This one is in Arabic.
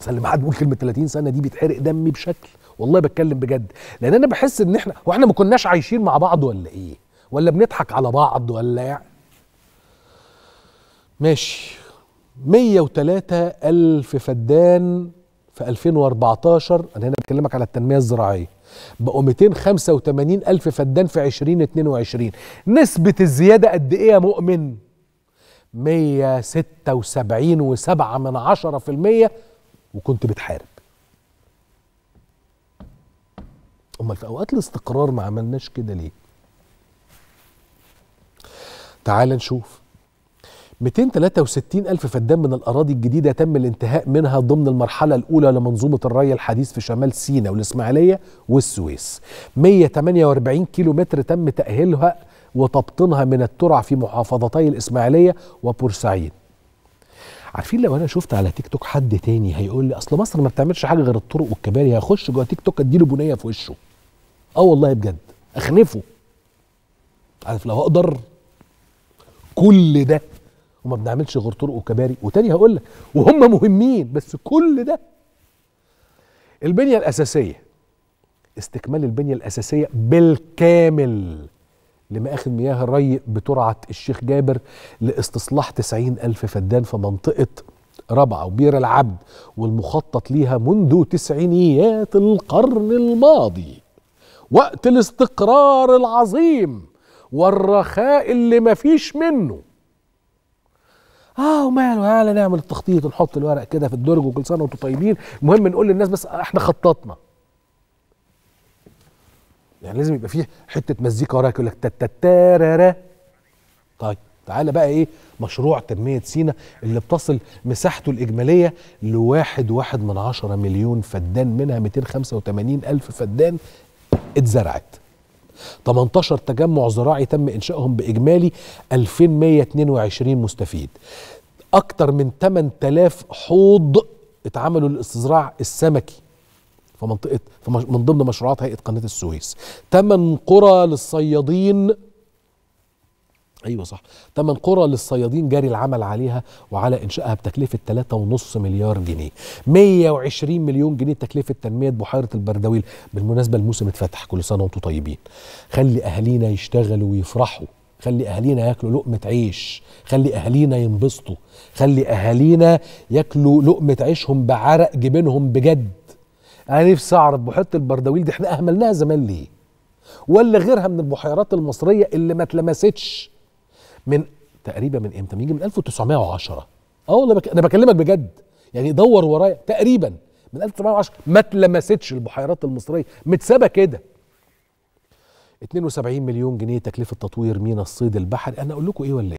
سلم حد بيقول كلمه 30 سنه دي بيتحرق دمي بشكل والله بتكلم بجد لان انا بحس ان احنا واحنا ما كناش عايشين مع بعض ولا ايه ولا بنضحك على بعض ولا يعني ماشي 103 ألف فدان في 2014 أنا هنا بكلمك على التنمية الزراعية بقوا 285 ألف فدان في 2022 نسبة الزيادة قد إيه يا مؤمن؟ 176.7% وكنت بتحارب امال في اوقات الاستقرار ما عملناش كده ليه تعال نشوف 263 ألف فدان من الأراضي الجديدة تم الانتهاء منها ضمن المرحلة الأولى لمنظومة الري الحديث في شمال سيناء والإسماعيلية والسويس 148 كيلو متر تم تأهيلها وتبطينها من الترع في محافظتي الإسماعيلية وبورسعيد عارفين لو انا شفت على تيك توك حد تاني هيقول لي اصل مصر ما بتعملش حاجه غير الطرق والكباري هخش جوه تيك توك اديله بنيه في وشه اه والله بجد اخنفه عارف لو اقدر كل ده وما بنعملش غير طرق وكباري وتاني هقول لك وهم مهمين بس كل ده البنيه الاساسيه استكمال البنيه الاساسيه بالكامل لمآخذ مياه الري بترعة الشيخ جابر لاستصلاح تسعين ألف فدان في منطقة ربعة وبير العبد والمخطط ليها منذ تسعينيات القرن الماضي وقت الاستقرار العظيم والرخاء اللي مفيش منه اه وماله تعالى آه، نعمل التخطيط ونحط الورق كده في الدرج وكل سنه وانتم طيبين المهم نقول للناس بس احنا خططنا يعني لازم يبقى فيه حته مزيكا وراك يقول لك تتتارارا طيب تعالى بقى ايه مشروع تنميه سينا اللي بتصل مساحته الاجماليه لواحد واحد من عشرة مليون فدان منها 285 الف فدان اتزرعت 18 تجمع زراعي تم انشائهم باجمالي 2122 مستفيد اكتر من 8000 حوض اتعملوا للاستزراع السمكي في فمنطقه من ضمن مشروعات هيئه قناه السويس ثمان قرى للصيادين ايوه صح ثمان قرى للصيادين جاري العمل عليها وعلى انشائها بتكلفه 3.5 مليار جنيه 120 مليون جنيه تكلفه تنميه بحيره البردويل بالمناسبه الموسم اتفتح كل سنه وانتم طيبين خلي اهالينا يشتغلوا ويفرحوا خلي اهالينا ياكلوا لقمه عيش خلي اهالينا ينبسطوا خلي اهالينا ياكلوا لقمه عيشهم بعرق جبينهم بجد انا نفسي اعرف بحيره البردويل دي احنا اهملناها زمان ليه ولا غيرها من البحيرات المصريه اللي ما اتلمستش من تقريبا من امتى يجي من 1910 اه والله بك... انا بكلمك بجد يعني دور ورايا تقريبا من 1910 ما اتلمستش البحيرات المصريه متسابه كده 72 مليون جنيه تكلفه تطوير مينا الصيد البحري انا اقول لكم ايه ولا إيه؟